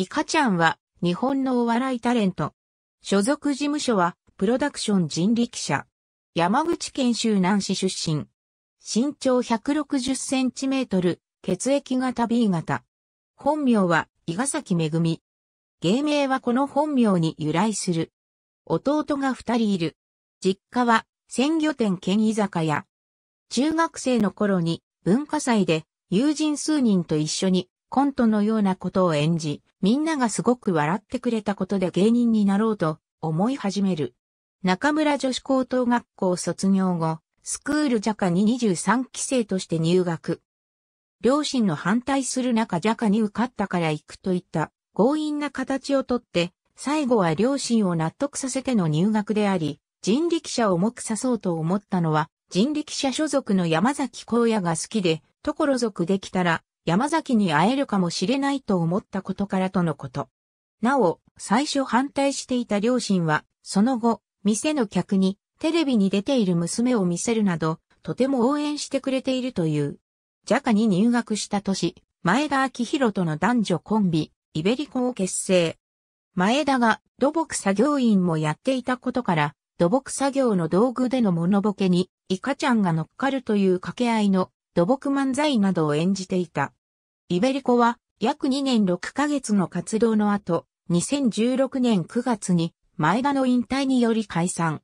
イカちゃんは日本のお笑いタレント。所属事務所はプロダクション人力車。山口県周南市出身。身長160センチメートル、血液型 B 型。本名は伊賀崎めぐみ。芸名はこの本名に由来する。弟が二人いる。実家は鮮魚店兼居酒屋。中学生の頃に文化祭で友人数人と一緒にコントのようなことを演じ、みんながすごく笑ってくれたことで芸人になろうと思い始める。中村女子高等学校卒業後、スクールジャカに23期生として入学。両親の反対する中ジャカに受かったから行くといった強引な形をとって、最後は両親を納得させての入学であり、人力車を重くさそうと思ったのは、人力車所属の山崎荒野が好きで、とこぞくできたら、山崎に会えるかもしれないと思ったことからとのこと。なお、最初反対していた両親は、その後、店の客にテレビに出ている娘を見せるなど、とても応援してくれているという。ジャカに入学した年、前田明宏との男女コンビ、イベリコを結成。前田が土木作業員もやっていたことから、土木作業の道具での物ボケに、イカちゃんが乗っかるという掛け合いの土木漫才などを演じていた。イベリコは約2年6ヶ月の活動の後、2016年9月に前田の引退により解散。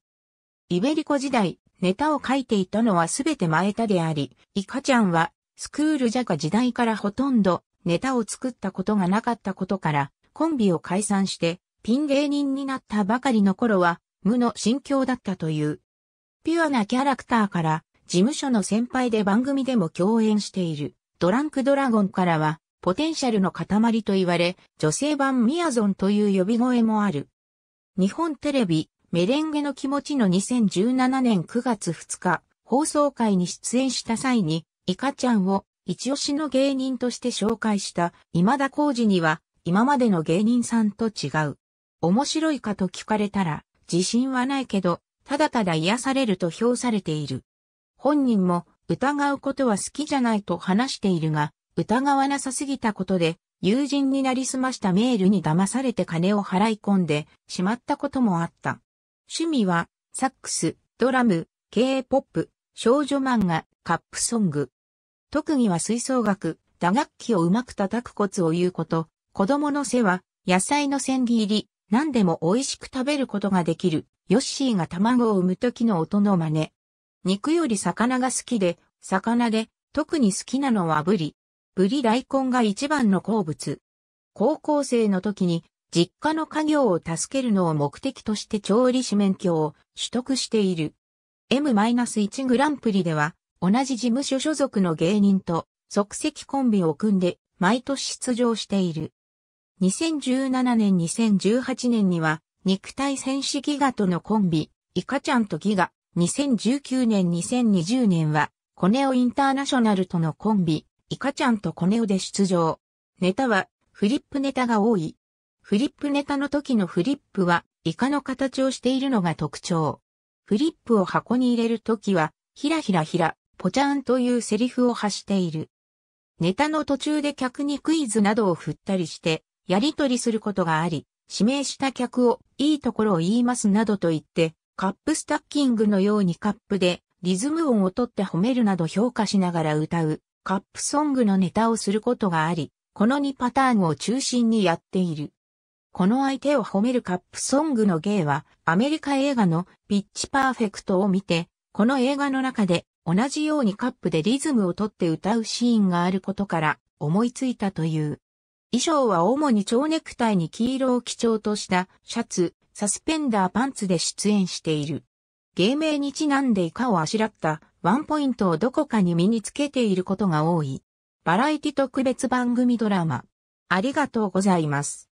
イベリコ時代、ネタを書いていたのはすべて前田であり、イカちゃんはスクールジャガ時代からほとんどネタを作ったことがなかったことから、コンビを解散してピン芸人になったばかりの頃は無の心境だったという。ピュアなキャラクターから事務所の先輩で番組でも共演している、ドランクドラゴンからは、ポテンシャルの塊と言われ、女性版ミヤゾンという呼び声もある。日本テレビ、メレンゲの気持ちの2017年9月2日、放送会に出演した際に、イカちゃんを一押しの芸人として紹介した今田浩二には、今までの芸人さんと違う。面白いかと聞かれたら、自信はないけど、ただただ癒されると評されている。本人も疑うことは好きじゃないと話しているが、疑わなさすぎたことで、友人になりすましたメールに騙されて金を払い込んでしまったこともあった。趣味は、サックス、ドラム、K-POP、少女漫画、カップソング。特技は吹奏楽、打楽器をうまく叩くコツを言うこと、子供の背は、野菜の千切り、何でも美味しく食べることができる、ヨッシーが卵を産む時の音の真似、肉より魚が好きで、魚で特に好きなのはブリ。ブリ大根が一番の好物。高校生の時に実家の家業を助けるのを目的として調理師免許を取得している。M-1 グランプリでは同じ事務所所属の芸人と即席コンビを組んで毎年出場している。2017年2018年には肉体戦士ギガとのコンビ、イカちゃんとギガ、2019年2020年は、コネオインターナショナルとのコンビ、イカちゃんとコネオで出場。ネタは、フリップネタが多い。フリップネタの時のフリップは、イカの形をしているのが特徴。フリップを箱に入れる時は、ひらひらひら、ぽちゃんというセリフを発している。ネタの途中で客にクイズなどを振ったりして、やりとりすることがあり、指名した客をいいところを言いますなどと言って、カップスタッキングのようにカップでリズム音をとって褒めるなど評価しながら歌うカップソングのネタをすることがあり、この2パターンを中心にやっている。この相手を褒めるカップソングの芸はアメリカ映画のピッチパーフェクトを見て、この映画の中で同じようにカップでリズムをとって歌うシーンがあることから思いついたという。衣装は主に蝶ネクタイに黄色を基調としたシャツ、サスペンダーパンツで出演している。芸名にちなんでイカをあしらったワンポイントをどこかに身につけていることが多い。バラエティ特別番組ドラマ。ありがとうございます。